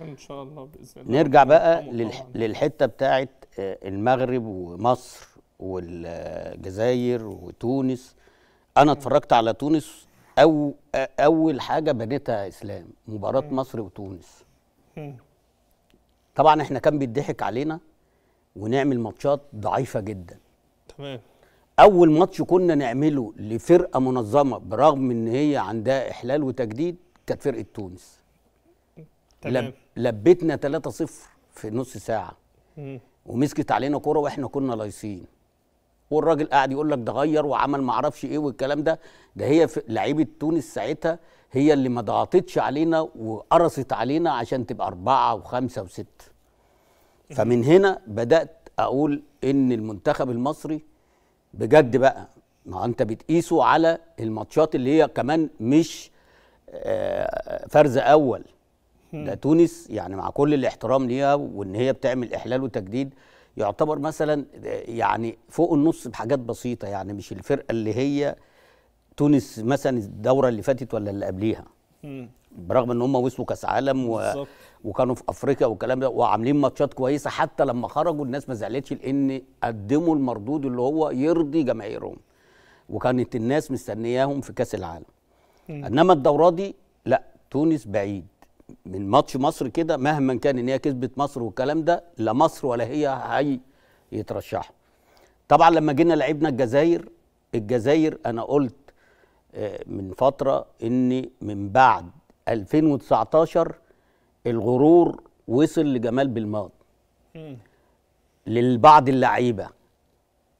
ان شاء الله باذن الله نرجع بقى للحته بتاعه آه، المغرب ومصر والجزائر وتونس انا اتفرجت على تونس أو آه، أول حاجة بنتها إسلام مباراة مصر وتونس طبعا احنا كان بيضحك علينا ونعمل ماتشات ضعيفة جدا تمام أول ماتش كنا نعمله لفرقة منظمة برغم إن هي عندها إحلال وتجديد كانت فرقة تونس تمام. لبتنا 3-0 في نص ساعه مم. ومسكت علينا كوره واحنا كنا لايصين والراجل قاعد يقول لك ده غير وعمل معرفش ايه والكلام ده ده هي لعيبه تونس ساعتها هي اللي ما ضغطتش علينا وقرصت علينا عشان تبقى اربعه وخمسه وسته فمن هنا بدات اقول ان المنتخب المصري بجد بقى ما انت بتقيسه على الماتشات اللي هي كمان مش آه، فرز اول ده تونس يعني مع كل الاحترام ليها وان هي بتعمل احلال وتجديد يعتبر مثلا يعني فوق النص بحاجات بسيطه يعني مش الفرقه اللي هي تونس مثلا الدوره اللي فاتت ولا اللي قبليها برغم ان هم وصلوا كاس عالم و... وكانوا في افريقيا والكلام ده وعاملين ماتشات كويسه حتى لما خرجوا الناس ما زعلتش لان قدموا المردود اللي هو يرضي جماهيرهم وكانت الناس مستنياهم في كاس العالم انما الدوره دي لا تونس بعيد من ماتش مصر كده مهما كان ان هي كسبت مصر والكلام ده لا مصر ولا هي هي يترشح طبعا لما جينا لعبنا الجزائر الجزائر انا قلت آه، من فتره ان من بعد 2019 الغرور وصل لجمال بالماض للبعض اللعيبه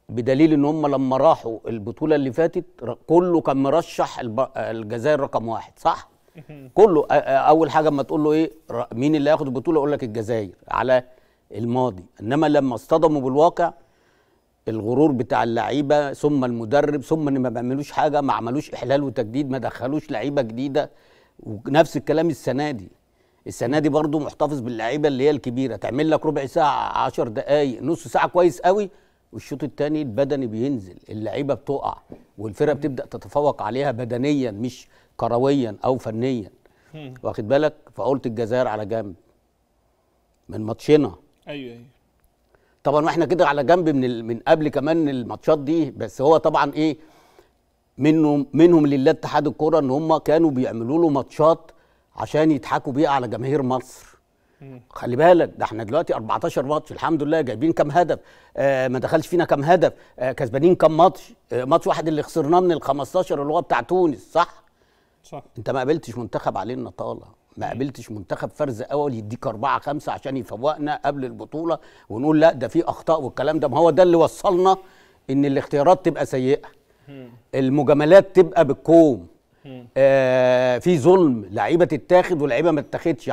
بدليل ان هم لما راحوا البطوله اللي فاتت كله كان مرشح الجزائر رقم واحد صح كله اول حاجه اما تقول له ايه مين اللي هياخد البطوله يقول لك الجزائر على الماضي انما لما اصطدموا بالواقع الغرور بتاع اللعيبه ثم المدرب ثم ان ما بيعملوش حاجه ما عملوش احلال وتجديد ما دخلوش لعيبه جديده ونفس الكلام السنه دي السنه دي برضو محتفظ باللعيبه اللي هي الكبيره تعمل لك ربع ساعه 10 دقائق نص ساعه كويس قوي والشوط الثاني البدني بينزل اللعيبه بتقع والفرقه بتبدا تتفوق عليها بدنيا مش كرويا او فنيا واخد بالك فقلت الجزائر على جنب من ماتشنا ايوه ايوه طبعا واحنا كده على جنب من ال... من قبل كمان الماتشات دي بس هو طبعا ايه منهم منهم لله اتحاد الكوره ان هم كانوا بيعملوا له ماتشات عشان يضحكوا بيها على جماهير مصر خلي بالك ده احنا دلوقتي 14 ماتش الحمد لله جايبين كام هدف آه ما دخلش فينا كام هدف آه كسبانين كام ماتش آه ماتش واحد اللي خسرناه من ال 15 اللي هو بتاع تونس صح صح انت ما قابلتش منتخب علينا النطاله ما قابلتش منتخب فرز اول يديك اربعه خمسه عشان يفوقنا قبل البطوله ونقول لا ده في اخطاء والكلام ده ما هو ده اللي وصلنا ان الاختيارات تبقى سيئه المجاملات تبقى بالكوم آه في ظلم لعيبه تتاخد ولعيبه ما تتاخدش